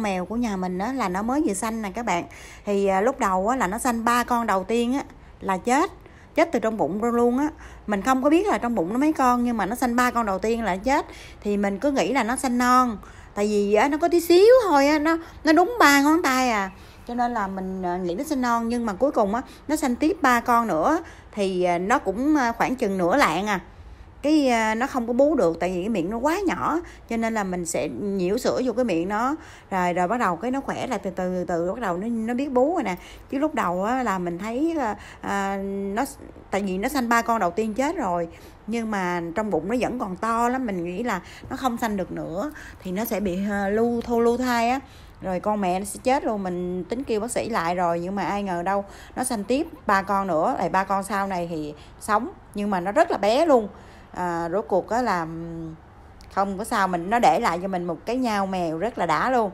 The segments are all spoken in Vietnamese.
mèo của nhà mình á, là nó mới vừa xanh nè các bạn thì à, lúc đầu á, là nó xanh ba con đầu tiên á, là chết chết từ trong bụng luôn á mình không có biết là trong bụng nó mấy con nhưng mà nó sanh ba con đầu tiên là chết thì mình cứ nghĩ là nó sanh non tại vì á, nó có tí xíu thôi á, nó nó đúng ba ngón tay à cho nên là mình à, nghĩ nó sinh non nhưng mà cuối cùng á nó sanh tiếp ba con nữa thì à, nó cũng à, khoảng chừng nửa lạng à cái à, nó không có bú được tại vì cái miệng nó quá nhỏ cho nên là mình sẽ nhiễu sữa vô cái miệng nó rồi rồi bắt đầu cái nó khỏe lại từ từ từ bắt đầu nó nó biết bú rồi nè chứ lúc đầu á, là mình thấy à, nó tại vì nó sanh ba con đầu tiên chết rồi nhưng mà trong bụng nó vẫn còn to lắm mình nghĩ là nó không sanh được nữa thì nó sẽ bị à, lưu thô lưu thai á rồi con mẹ nó sẽ chết luôn mình tính kêu bác sĩ lại rồi nhưng mà ai ngờ đâu nó sanh tiếp ba con nữa lại ba con sau này thì sống nhưng mà nó rất là bé luôn à, rốt cuộc á là không có sao mình nó để lại cho mình một cái nhau mèo rất là đã luôn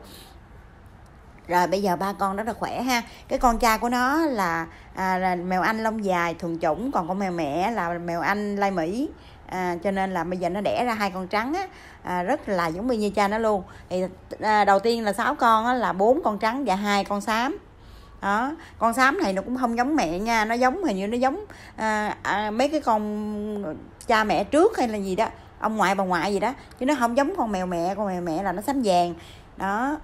rồi bây giờ ba con rất là khỏe ha cái con trai của nó là, à, là mèo anh lông dài thuần chủng còn con mèo mẹ là mèo anh lai mỹ à, cho nên là bây giờ nó đẻ ra hai con trắng á, à, rất là giống như cha nó luôn thì à, đầu tiên là sáu con á, là bốn con trắng và hai con xám đó con sám này nó cũng không giống mẹ nha nó giống hình như nó giống à, à, mấy cái con cha mẹ trước hay là gì đó ông ngoại bà ngoại gì đó chứ nó không giống con mèo mẹ con mèo mẹ là nó sám vàng đó